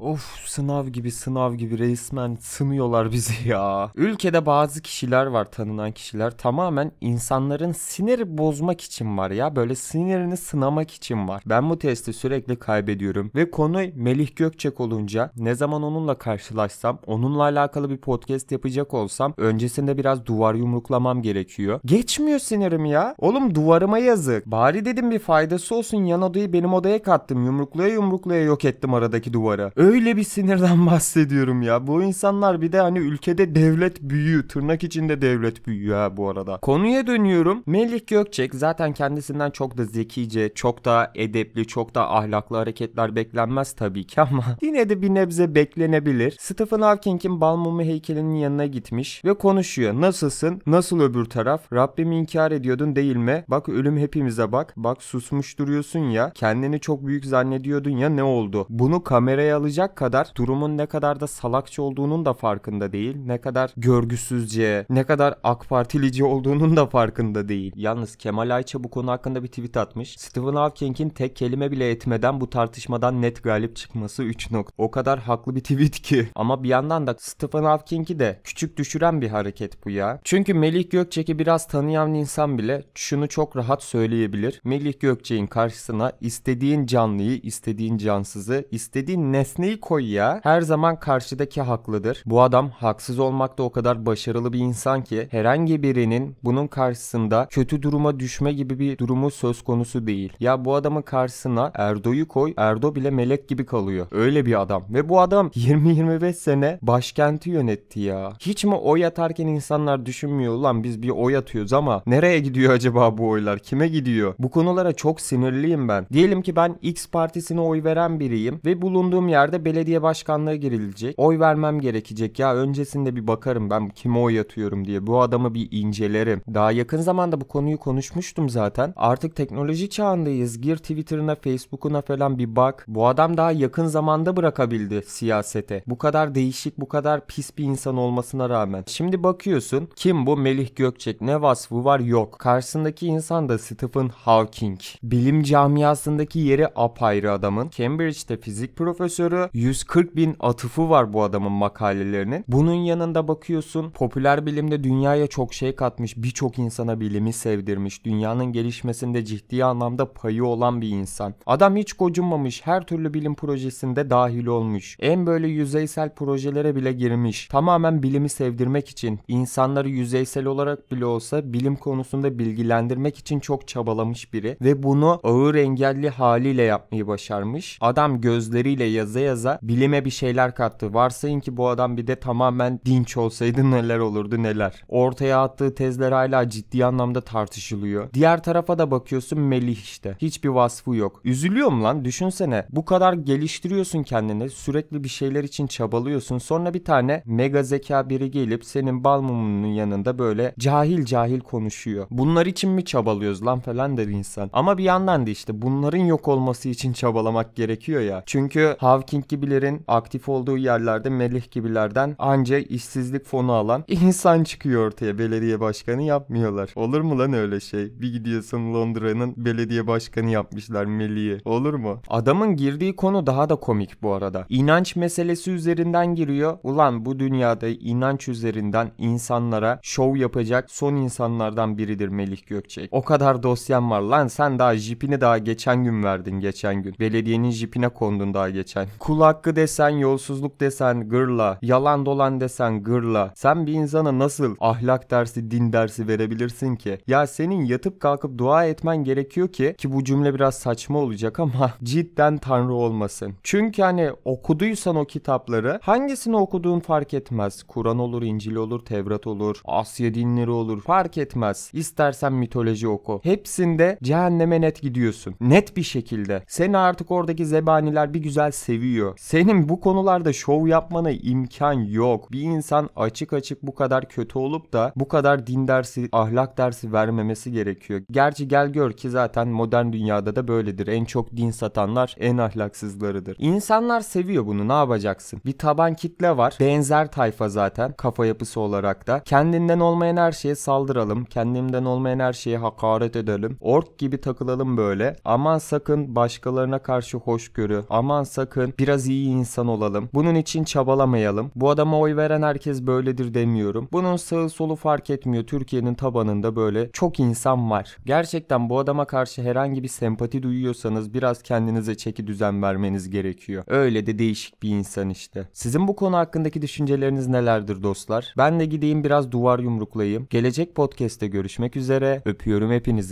Of sınav gibi sınav gibi resmen sınıyorlar bizi ya. Ülkede bazı kişiler var tanınan kişiler tamamen insanların siniri bozmak için var ya. Böyle sinirini sınamak için var. Ben bu testi sürekli kaybediyorum. Ve konu Melih Gökçek olunca ne zaman onunla karşılaşsam onunla alakalı bir podcast yapacak olsam öncesinde biraz duvar yumruklamam gerekiyor. Geçmiyor sinirim ya. Oğlum duvarıma yazık. Bari dedim bir faydası olsun yan odayı benim odaya kattım. Yumruklaya yumruklaya yok ettim aradaki duvarı. Öyle öyle bir sinirden bahsediyorum ya. Bu insanlar bir de hani ülkede devlet büyüyor. Tırnak içinde devlet büyüyor ha bu arada. Konuya dönüyorum. Melih Gökçek zaten kendisinden çok da zekice, çok da edepli, çok da ahlaklı hareketler beklenmez tabii ki ama yine de bir nebze beklenebilir. Stephen Hawking'in Balmumu heykelinin yanına gitmiş ve konuşuyor. Nasılsın? Nasıl öbür taraf? Rabbimi inkar ediyordun değil mi? Bak ölüm hepimize bak. Bak susmuş duruyorsun ya. Kendini çok büyük zannediyordun ya ne oldu? Bunu kameraya alacağım anlayacak kadar durumun ne kadar da salakça olduğunun da farkında değil. Ne kadar görgüsüzce, ne kadar AK Partilici olduğunun da farkında değil. Yalnız Kemal Ayça bu konu hakkında bir tweet atmış. Stephen Hawking'in tek kelime bile etmeden bu tartışmadan net galip çıkması 3 nokta. O kadar haklı bir tweet ki. Ama bir yandan da Stephen Hawking'i de küçük düşüren bir hareket bu ya. Çünkü Melih Gökçek'i biraz tanıyan insan bile şunu çok rahat söyleyebilir. Melih Gökçek'in karşısına istediğin canlıyı, istediğin cansızı, istediğin nesne tekneyi koy Her zaman karşıdaki haklıdır. Bu adam haksız olmakta o kadar başarılı bir insan ki herhangi birinin bunun karşısında kötü duruma düşme gibi bir durumu söz konusu değil. Ya bu adamın karşısına Erdo'yu koy Erdo bile melek gibi kalıyor. Öyle bir adam. Ve bu adam 20-25 sene başkenti yönetti ya. Hiç mi oy atarken insanlar düşünmüyor lan biz bir oy atıyoruz ama nereye gidiyor acaba bu oylar? Kime gidiyor? Bu konulara çok sinirliyim ben. Diyelim ki ben X partisine oy veren biriyim ve bulunduğum yer seçimlerde belediye başkanlığı girilecek. Oy vermem gerekecek ya öncesinde bir bakarım ben kime oy atıyorum diye. Bu adamı bir incelerim. Daha yakın zamanda bu konuyu konuşmuştum zaten. Artık teknoloji çağındayız. Gir Twitter'ına, Facebook'una falan bir bak. Bu adam daha yakın zamanda bırakabildi siyasete. Bu kadar değişik, bu kadar pis bir insan olmasına rağmen. Şimdi bakıyorsun kim bu Melih Gökçek ne vasfı var yok. Karşısındaki insan da Stephen Hawking. Bilim camiasındaki yeri apayrı adamın. Cambridge'de fizik profesörü sonra 140 bin atıfı var bu adamın makalelerinin. Bunun yanında bakıyorsun popüler bilimde dünyaya çok şey katmış birçok insana bilimi sevdirmiş. Dünyanın gelişmesinde ciddi anlamda payı olan bir insan. Adam hiç kocunmamış, her türlü bilim projesinde dahil olmuş. En böyle yüzeysel projelere bile girmiş. Tamamen bilimi sevdirmek için insanları yüzeysel olarak bile olsa bilim konusunda bilgilendirmek için çok çabalamış biri ve bunu ağır engelli haliyle yapmayı başarmış. Adam gözleriyle yazıya yaza bilime bir şeyler kattı. Varsayın ki bu adam bir de tamamen dinç olsaydı neler olurdu neler. Ortaya attığı tezler hala ciddi anlamda tartışılıyor. Diğer tarafa da bakıyorsun Melih işte. Hiçbir vasfı yok. Üzülüyorum lan düşünsene. Bu kadar geliştiriyorsun kendini. Sürekli bir şeyler için çabalıyorsun. Sonra bir tane mega zeka biri gelip senin bal mumunun yanında böyle cahil cahil konuşuyor. Bunlar için mi çabalıyoruz lan falan dedi insan. Ama bir yandan da işte bunların yok olması için çabalamak gerekiyor ya. Çünkü Hawking King gibilerin aktif olduğu yerlerde Melih gibilerden anca işsizlik fonu alan insan çıkıyor ortaya. Belediye başkanı yapmıyorlar. Olur mu lan öyle şey? Bir gidiyorsun Londra'nın belediye başkanı yapmışlar Melih'i. Olur mu? Adamın girdiği konu daha da komik bu arada. İnanç meselesi üzerinden giriyor. Ulan bu dünyada inanç üzerinden insanlara şov yapacak son insanlardan biridir Melih Gökçek. O kadar dosyan var lan sen daha jipini daha geçen gün verdin geçen gün. Belediyenin jipine kondun daha geçen. Kul hakkı desen yolsuzluk desen gırla, yalan dolan desen gırla. Sen bir insana nasıl ahlak dersi, din dersi verebilirsin ki? Ya senin yatıp kalkıp dua etmen gerekiyor ki ki bu cümle biraz saçma olacak ama cidden tanrı olmasın. Çünkü hani okuduysan o kitapları hangisini okuduğun fark etmez. Kur'an olur, İncil olur, Tevrat olur, Asya dinleri olur fark etmez. İstersen mitoloji oku. Hepsinde cehenneme net gidiyorsun. Net bir şekilde. Seni artık oradaki zebaniler bir güzel seviyor ediyor. Senin bu konularda şov yapmana imkan yok. Bir insan açık açık bu kadar kötü olup da bu kadar din dersi, ahlak dersi vermemesi gerekiyor. Gerçi gel gör ki zaten modern dünyada da böyledir. En çok din satanlar en ahlaksızlarıdır. İnsanlar seviyor bunu ne yapacaksın? Bir taban kitle var. Benzer tayfa zaten kafa yapısı olarak da. Kendinden olmayan her şeye saldıralım. Kendimden olmayan her şeye hakaret edelim. Ork gibi takılalım böyle. Aman sakın başkalarına karşı hoşgörü. Aman sakın bir Biraz iyi insan olalım. Bunun için çabalamayalım. Bu adama oy veren herkes böyledir demiyorum. Bunun sağı solu fark etmiyor. Türkiye'nin tabanında böyle çok insan var. Gerçekten bu adama karşı herhangi bir sempati duyuyorsanız biraz kendinize çeki düzen vermeniz gerekiyor. Öyle de değişik bir insan işte. Sizin bu konu hakkındaki düşünceleriniz nelerdir dostlar? Ben de gideyim biraz duvar yumruklayayım. Gelecek podcast'te görüşmek üzere. Öpüyorum hepinizi.